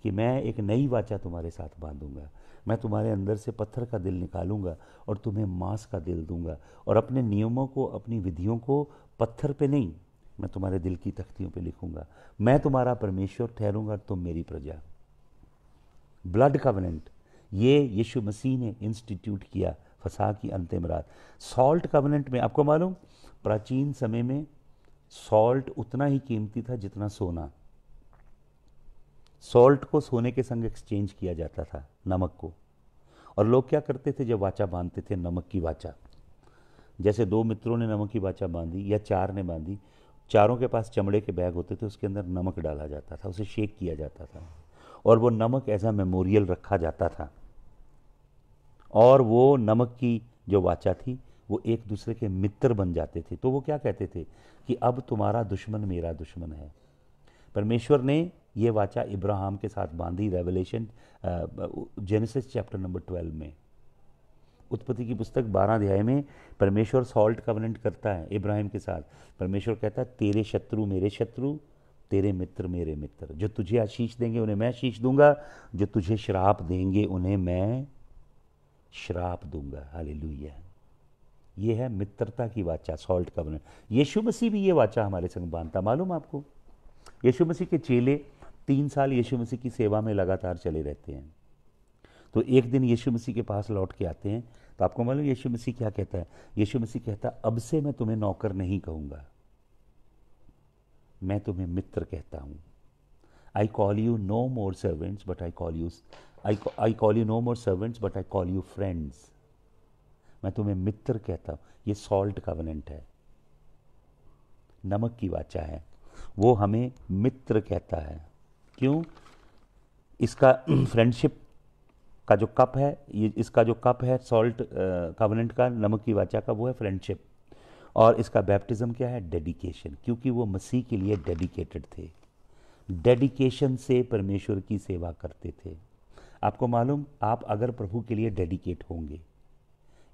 कि मैं एक नई वाचा तुम्हारे साथ बांधूंगा मैं तुम्हारे अंदर से पत्थर का दिल निकालूंगा और तुम्हें मांस का दिल दूंगा और अपने नियमों को अपनी विधियों को पत्थर पे नहीं मैं तुम्हारे दिल की तख्तियों पे लिखूंगा मैं तुम्हारा परमेश्वर ठहरूंगा तुम मेरी प्रजा ब्लड कवनेंट ये यीशु मसीह ने इंस्टीट्यूट किया फसा की अंतिम रात सॉल्ट कवनेंट में आपको मालूम प्राचीन समय में सॉल्ट उतना ही कीमती था जितना सोना सॉल्ट को सोने के संग एक्सचेंज किया जाता था नमक को और लोग क्या करते थे जब वाचा बांधते थे नमक की वाचा जैसे दो मित्रों ने नमक की वाचा बांधी या चार ने बांधी चारों के पास चमड़े के बैग होते थे उसके अंदर नमक डाला जाता था उसे शेक किया जाता था और वो नमक एज आ मेमोरियल रखा जाता था और वो नमक की जो वाचा थी वो एक दूसरे के मित्र बन जाते थे तो वो क्या कहते थे कि अब तुम्हारा दुश्मन मेरा दुश्मन है परमेश्वर ने ये वाचा इब्राहिम के साथ बांधी revelation Genesis chapter number twelve में उत्पत्ति की पुस्तक बारह अध्याय में परमेश्वर सॉल्ट कवनेंट करता है इब्राहिम के साथ परमेश्वर कहता है तेरे शत्रु मेरे शत्रु तेरे मित्र मेरे मित्र जो तुझे आशीष देंगे उन्हें मैं आशीष दूंगा जो तुझे श्राप देंगे उन्हें मैं श्राप दूंगा हाली ये है मित्रता की वाचा सॉल्ट कवनेंट यीशु मसीह भी ये वाचा हमारे संग बांधता मालूम आपको यीशु मसीह के चेले तीन साल यीशु मसीह की सेवा में लगातार चले रहते हैं तो एक दिन यीशु मसीह के पास लौट के आते हैं तो आपको मालूम यीशु मसीह क्या कहता है यीशु मसीह कहता है अब से मैं तुम्हें नौकर नहीं कहूंगा मैं तुम्हें मित्र कहता हूं I call you no more servants but I call you I call you no more servants but I call you friends मैं तुम्हें मित्र कहता हूं ये सॉल्ट कवनेंट है नमक की वाचा है वो हमें मित्र कहता है क्यों इसका फ्रेंडशिप का जो कप है ये इसका जो कप है सॉल्ट कवनेंट का नमक की वाचा का वो है फ्रेंडशिप और इसका बैप्टिज़म क्या है डेडिकेशन क्योंकि वो मसीह के लिए डेडिकेटेड थे डेडिकेशन से परमेश्वर की सेवा करते थे आपको मालूम आप अगर प्रभु के लिए डेडिकेट होंगे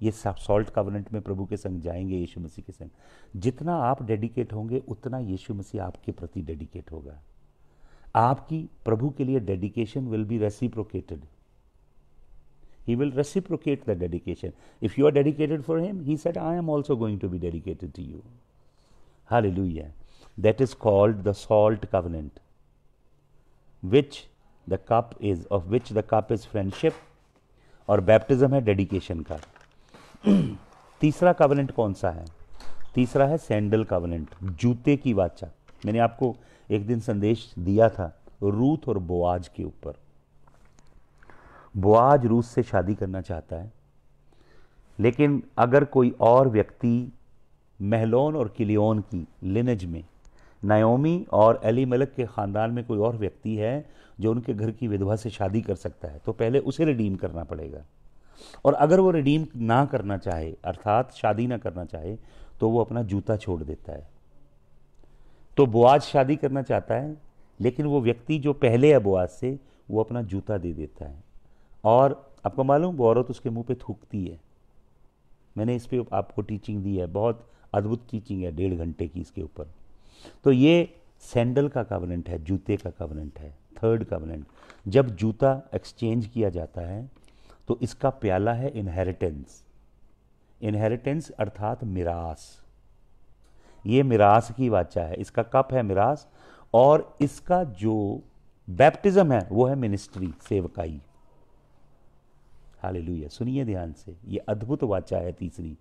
ये सॉल्ट कवनेंट में प्रभु के संग जाएंगे यीशु मसीह के संग जितना आप डेडिकेट होंगे उतना यीशु मसीह आपके प्रति डेडिकेट होगा आपकी प्रभु के लिए dedication will be reciprocated he will reciprocate the dedication if you are dedicated for him he said I am also going to be dedicated to you hallelujah that is called the salt covenant which the cup is of which the cup is friendship और baptism है dedication का तीसरा covenant कौन सा है तीसरा है sandal covenant जूते की वाचा मैंने आपको एक दिन संदेश दिया था रूथ और बोआज के ऊपर बोआज रूस से शादी करना चाहता है लेकिन अगर कोई और व्यक्ति महलोन और किलियोन की लिनेज में नायोमी और अली मलक के ख़ानदान में कोई और व्यक्ति है जो उनके घर की विधवा से शादी कर सकता है तो पहले उसे रिडीम करना पड़ेगा और अगर वो रिडीम ना करना चाहे अर्थात शादी ना करना चाहे तो वो अपना जूता छोड़ देता है तो बुआज शादी करना चाहता है लेकिन वो व्यक्ति जो पहले है बुआज से वो अपना जूता दे देता है और आपको मालूम वो औरत उसके मुंह पे थूकती है मैंने इस पर आपको टीचिंग दी है बहुत अद्भुत टीचिंग है डेढ़ घंटे की इसके ऊपर तो ये सैंडल का कवनेंट है जूते का कवनेंट है थर्ड कवनेंट जब जूता एक्सचेंज किया जाता है तो इसका प्याला है इनहेरिटेंस इनहेरिटेंस अर्थात मिरास ये मिरास की वाचा है इसका कप है मिरास और इसका जो बैप्टिज्म है वो है मिनिस्ट्री सेवकाई हालेलुया सुनिए ध्यान से ये अद्भुत वाचा है तीसरी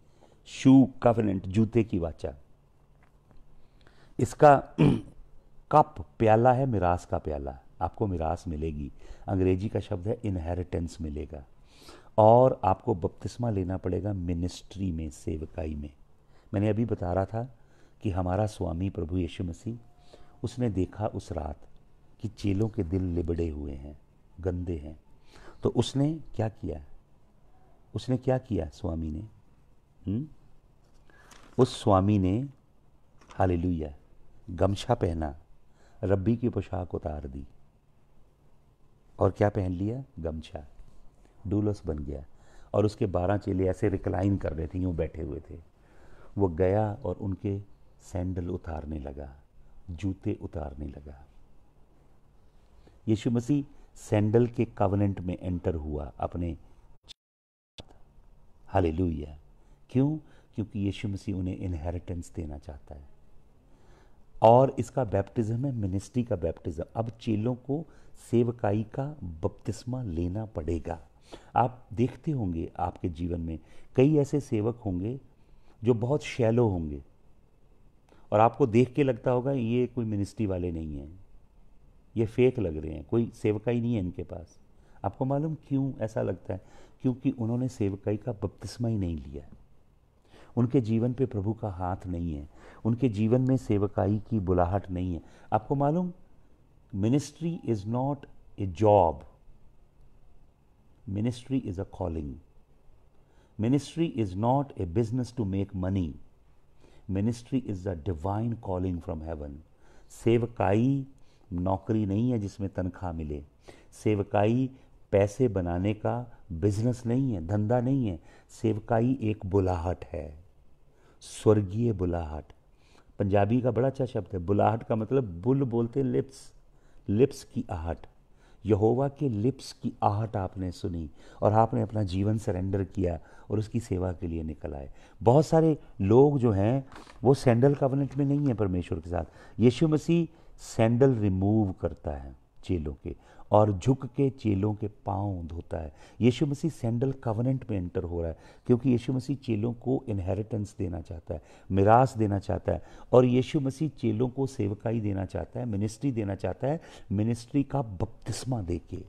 शू कवनेंट जूते की वाचा इसका कप प्याला है मिरास का प्याला आपको मिरास मिलेगी अंग्रेजी का शब्द है इनहेरिटेंस मिलेगा और आपको बपतिस्मा लेना पड़ेगा मिनिस्ट्री में सेवकाई में मैंने अभी बता रहा था कि हमारा स्वामी प्रभु यीशु मसीह उसने देखा उस रात कि चेलों के दिल लिबड़े हुए हैं गंदे हैं तो उसने क्या किया उसने क्या किया स्वामी ने हुँ? उस स्वामी ने हालेलुया गमछा पहना रब्बी की पोशाक उतार दी और क्या पहन लिया गमछा डूलस बन गया और उसके बारह चेले ऐसे रिक्लाइन कर रहे थे यूँ बैठे हुए थे वो गया और उनके सैंडल उतारने लगा जूते उतारने लगा यीशु मसीह सैंडल के कवनेंट में एंटर हुआ अपने हाले क्यों क्योंकि यीशु मसीह उन्हें इनहेरिटेंस देना चाहता है और इसका बैप्टिज्म है मिनिस्ट्री का बैप्टिज्म अब चेलों को सेवकाई का बपतिस्मा लेना पड़ेगा आप देखते होंगे आपके जीवन में कई ऐसे सेवक होंगे जो बहुत शैलो होंगे और आपको देख के लगता होगा ये कोई मिनिस्ट्री वाले नहीं हैं ये फेक लग रहे हैं कोई सेवकाई नहीं है इनके पास आपको मालूम क्यों ऐसा लगता है क्योंकि उन्होंने सेवकाई का बपतिस्मा ही नहीं लिया उनके जीवन पे प्रभु का हाथ नहीं है उनके जीवन में सेवकाई की बुलाहट नहीं है आपको मालूम ministry is not a job ministry is a calling ministry is not a business to make money ministry is the divine calling from heaven सेवकाई नौकरी नहीं है जिसमें तनख्वाह मिले सेवकाई पैसे बनाने का बिजनेस नहीं है धंधा नहीं है सेवकाई एक बुलाहट है स्वर्गीय बुलाहट पंजाबी का बड़ा अच्छा शब्द है बुलाहट का मतलब बुल बोलते लिप्स लिप्स की आहट यहोवा के लिप्स की आहट आपने सुनी और आपने अपना जीवन सरेंडर किया और उसकी सेवा के लिए निकल आए बहुत सारे लोग जो हैं वो सैंडल कवनेट में नहीं है परमेश्वर के साथ यीशु मसीह सैंडल रिमूव करता है चेलों के और झुक के चेलों के पांव धोता है यीशु मसीह सैंडल कवनेंट में एंटर हो रहा है क्योंकि यीशु मसीह चेलों को इनहेरिटेंस देना चाहता है मिरास देना चाहता है और यीशु मसीह चेलों को सेवकाई देना चाहता है मिनिस्ट्री देना चाहता है मिनिस्ट्री का बपतिस्मा दे के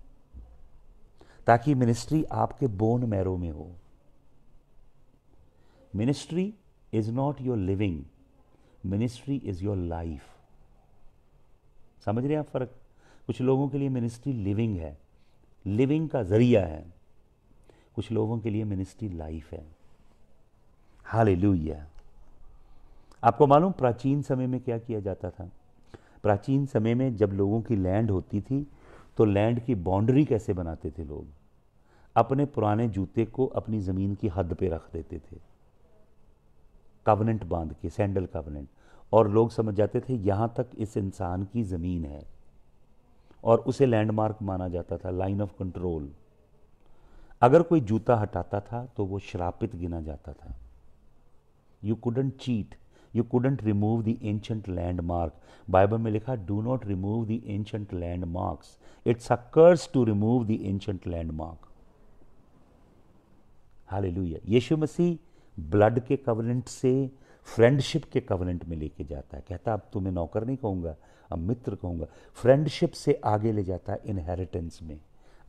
ताकि मिनिस्ट्री आपके बोन मैरो में हो ministry is not your living ministry is your life समझ रहे हैं आप फर्क कुछ लोगों के लिए मिनिस्ट्री लिविंग है लिविंग का ज़रिया है कुछ लोगों के लिए मिनिस्ट्री लाइफ है हाल आपको मालूम प्राचीन समय में क्या किया जाता था प्राचीन समय में जब लोगों की लैंड होती थी तो लैंड की बाउंड्री कैसे बनाते थे लोग अपने पुराने जूते को अपनी ज़मीन की हद पे रख देते थे कावनेंट बांध के सैंडल कवनेंट और लोग समझ जाते थे यहां तक इस इंसान की ज़मीन है और उसे लैंडमार्क माना जाता था लाइन ऑफ कंट्रोल अगर कोई जूता हटाता था तो वो श्रापित गिना जाता था you couldn't cheat you couldn't remove the ancient landmark Bible में लिखा do not remove the ancient landmarks it's a curse to remove the ancient landmark हाल यीशु मसीह ब्लड के कवरेंट से फ्रेंडशिप के कवनेंट में लेके जाता है कहता अब तुम्हें नौकर नहीं कहूँगा अब मित्र कहूँगा फ्रेंडशिप से आगे ले जाता है इनहेरिटेंस में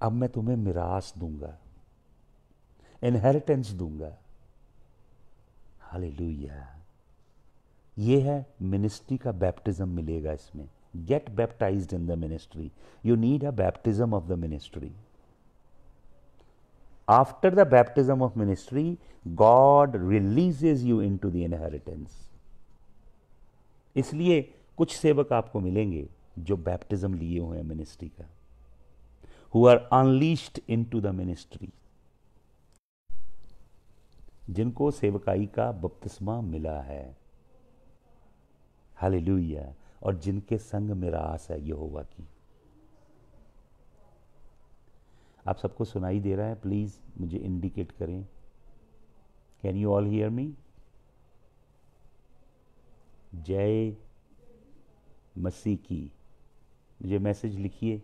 अब मैं तुम्हें मिरास दूंगा इनहेरिटेंस दूंगा लुया ये है मिनिस्ट्री का बैप्टिज्म मिलेगा इसमें get baptize in the ministry you need a baptism of the ministry after the baptism of ministry, God releases you into the inheritance. इसलिए कुछ सेवक आपको मिलेंगे जो बैप्टिज्म लिए हुए हैं मिनिस्ट्री का who are unleashed into the ministry जिनको सेवकाई का बपतिस्मा मिला है हालेलुया और जिनके संग मेरा आस है यहोवा की आप सबको सुनाई दे रहा है प्लीज़ मुझे इंडिकेट करें can you all hear me जय मसीह की मुझे मैसेज लिखिए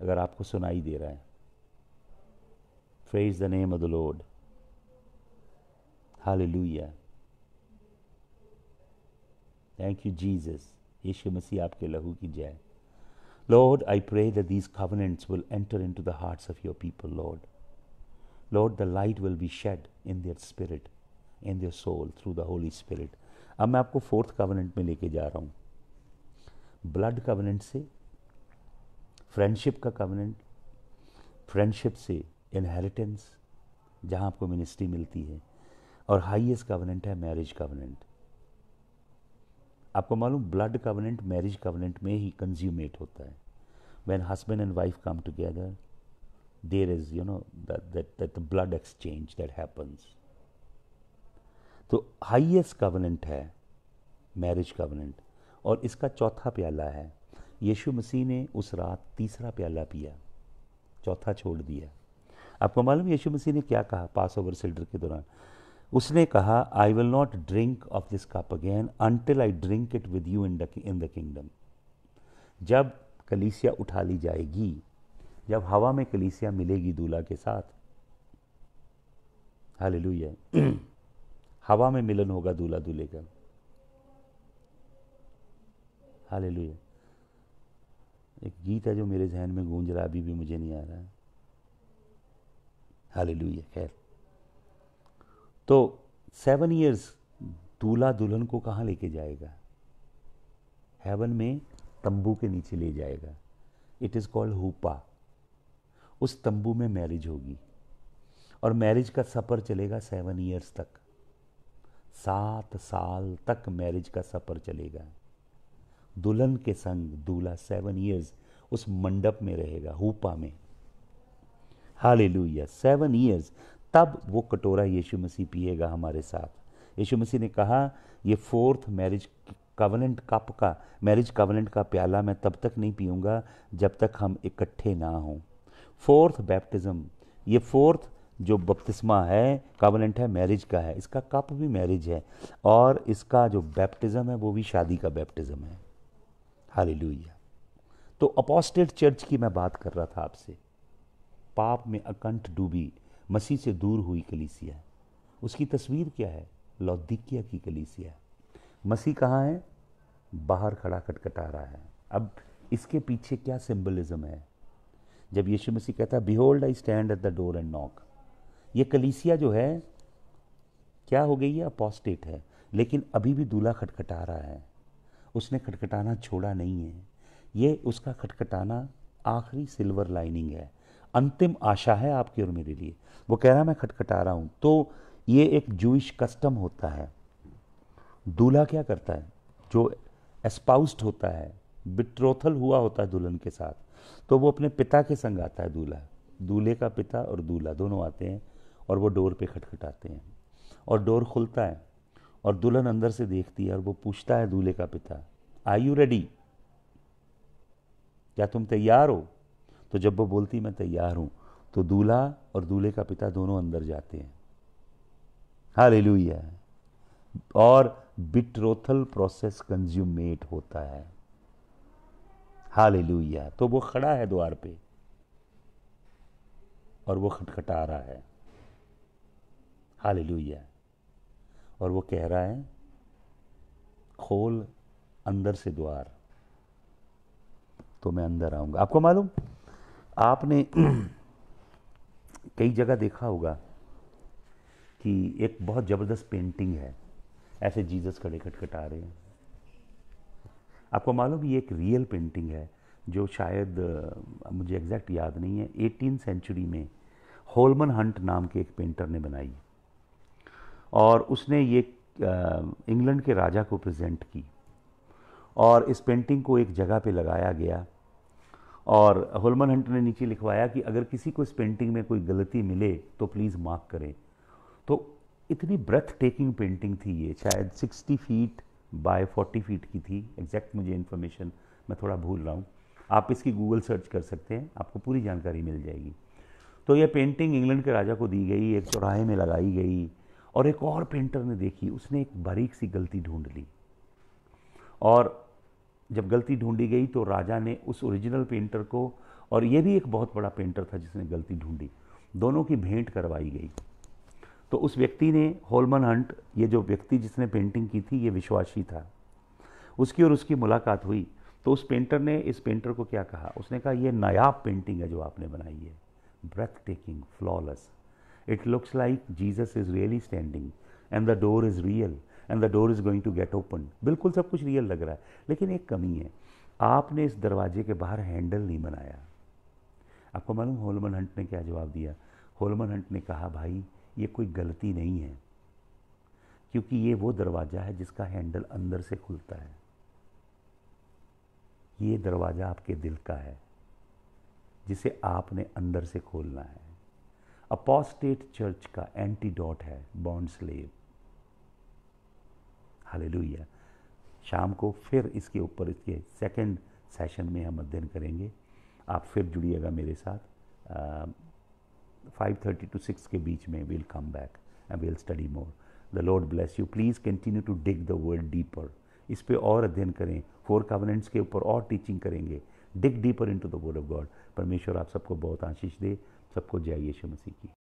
अगर आपको सुनाई दे रहा है praise the name of the Lord hallelujah thank you Jesus यीशु मसीह आपके लहू की जय Lord, I pray that these covenants will enter into the hearts of your people, Lord. Lord, the light will be shed in their spirit, in their soul, through the Holy Spirit. अब मैं आपको fourth covenant में लेके जा रहा हूँ blood covenant से friendship का कवनेंट फ्रेंडशिप से इनहेरिटेंस जहाँ आपको मिनिस्ट्री मिलती है और हाईएस्ट कवनेंट है मैरिज कवनेंट आपको मालूम ब्लड कवनेंट मैरिज कवनेंट में ही कंज्यूमेट होता है when husband and wife come together there is you know that blood exchange that happens तो हाइएस्ट कवनेंट है मैरिज कवनेंट और इसका चौथा प्याला है यीशु मसीह ने उस रात तीसरा प्याला पिया चौथा छोड़ दिया आपको मालूम यीशु मसीह ने क्या कहा पास ओवर सिल्डर के दौरान उसने कहा I will not drink of this cup again until I drink it with you in the in the kingdom जब कलीसिया उठा ली जाएगी जब हवा में कलीसिया मिलेगी दूल्हा के साथ हाल हवा में मिलन होगा दूल्हा दूल्हे का हाल एक गीत है जो मेरे जहन में गूंज रहा अभी भी मुझे नहीं आ रहा है हाल खैर तो सेवन ईयर्स दूल्हा दुल्हन को कहाँ लेके जाएगा हेवन में तंबू के नीचे ले जाएगा इट इज़ कॉल्ड हुपा उस तंबू में मैरिज होगी और मैरिज का सफ़र चलेगा सेवन ईयर्स तक सात साल तक मैरिज का सफ़र चलेगा दुल्हन के संग दूल्हा सेवन ईयर्स उस मंडप में रहेगा हुपा में हाले लुया सेवन ईयर्स तब वो कटोरा यीशु मसीह पिएगा हमारे साथ यीशु मसीह ने कहा ये फोर्थ मैरिज कवनेंट कप का मैरिज कवनेंट का प्याला मैं तब तक नहीं पीऊँगा जब तक हम इकट्ठे ना हों फोर्थ बैप्टिज़म ये फोर्थ जो बपतिस्मा है कावनेंट है मैरिज का है इसका कप भी मैरिज है और इसका जो बैप्टिज़म है वो भी शादी का बैप्टिज़म है हाली तो अपोस्टेड चर्च की मैं बात कर रहा था आपसे पाप में अकंठ डूबी मसीह से दूर हुई कलीसिया उसकी तस्वीर क्या है लौदिकिया की कलीसिया मसीह कहाँ है बाहर खड़ा खटखटा रहा है अब इसके पीछे क्या सिंबलिज्म है जब यीशु मसीह कहता है behold I stand at the door and knock ये कलीसिया जो है क्या हो गई है अपोस्टेट है लेकिन अभी भी दूल्हा खटखटा रहा है उसने खटखटाना छोड़ा नहीं है ये उसका खटखटाना आखिरी सिल्वर लाइनिंग है अंतिम आशा है आपकी और मेरे लिए वो कह रहा है मैं खटखटा रहा हूं तो ये एक जूश कस्टम होता है दूल्हा क्या करता है जो एस्पाउस्ड होता है बिट्रोथल हुआ होता है दुल्हन के साथ तो वो अपने पिता के संग आता है दूल्हा दूल्हे का पिता और दूल्हा दोनों आते हैं और वो डोर पे खटखटाते हैं और डोर खुलता है और दुल्हन अंदर से देखती है और वो पूछता है दूल्हे का पिता आई यू रेडी क्या तुम तैयार हो तो जब वो बोलती मैं तैयार हूं तो दूल्हा और दूल्हे का पिता दोनों अंदर जाते हैं लुया और बिट्रोथल प्रोसेस कंज्यूमेट होता है लुया तो वो खड़ा है द्वार पे और वो खटखटा रहा है लुया और वो कह रहा है खोल अंदर से द्वार तो मैं अंदर आऊंगा आपको मालूम आपने कई जगह देखा होगा कि एक बहुत ज़बरदस्त पेंटिंग है ऐसे जीसस खड़े खटखटा रहे हैं आपको मालूम ये एक रियल पेंटिंग है जो शायद मुझे एग्जैक्ट याद नहीं है एटीन सेंचुरी में होलमन हंट नाम के एक पेंटर ने बनाई और उसने ये इंग्लैंड के राजा को प्रेजेंट की और इस पेंटिंग को एक जगह पे लगाया गया और होलमन हंट ने नीचे लिखवाया कि अगर किसी को इस पेंटिंग में कोई गलती मिले तो प्लीज़ माफ करें तो इतनी ब्रेथ टेकिंग पेंटिंग थी ये शायद 60 फीट बाय 40 फीट की थी एग्जैक्ट मुझे इन्फॉर्मेशन मैं थोड़ा भूल रहा हूँ आप इसकी गूगल सर्च कर सकते हैं आपको पूरी जानकारी मिल जाएगी तो यह पेंटिंग इंग्लैंड के राजा को दी गई एक चौराहे में लगाई गई और एक और पेंटर ने देखी उसने एक बारीक सी गलती ढूंढ ली और जब गलती ढूंढी गई तो राजा ने उस ओरिजिनल पेंटर को और ये भी एक बहुत बड़ा पेंटर था जिसने गलती ढूंढी दोनों की भेंट करवाई गई तो उस व्यक्ति ने होलमन हंट ये जो व्यक्ति जिसने पेंटिंग की थी ये विश्वासी था उसकी और उसकी मुलाकात हुई तो उस पेंटर ने इस पेंटर को क्या कहा उसने कहा ये नायाब पेंटिंग है जो आपने बनाई है breathtaking flawless it looks like Jesus is really standing and the door is real and the door is going to get open बिल्कुल सब कुछ रियल लग रहा है लेकिन एक कमी है आपने इस दरवाजे के बाहर हैंडल नहीं बनाया आपको मालूम होलमन हंट ने क्या जवाब दिया होलमन हंट ने कहा भाई ये कोई गलती नहीं है क्योंकि ये वो दरवाज़ा है जिसका हैंडल अंदर से खुलता है ये दरवाज़ा आपके दिल का है जिसे आपने अंदर से खोलना है अपोस्टेट चर्च का एंटीडॉट है बॉन्ड स्लेव हालेलुया शाम को फिर इसके ऊपर इसके सेकंड सेशन में हम अध्ययन करेंगे आप फिर जुड़िएगा मेरे साथ फाइव थर्टी टू सिक्स के बीच में will come back and will study more the Lord bless you please continue to dig the world deeper इस पर और अध्ययन करें फोर कावनेंट्स के ऊपर और टीचिंग करेंगे dig deeper to the word of God परमेश्वर आप सबको बहुत आशीष दे सबको जय यीशु मसीह की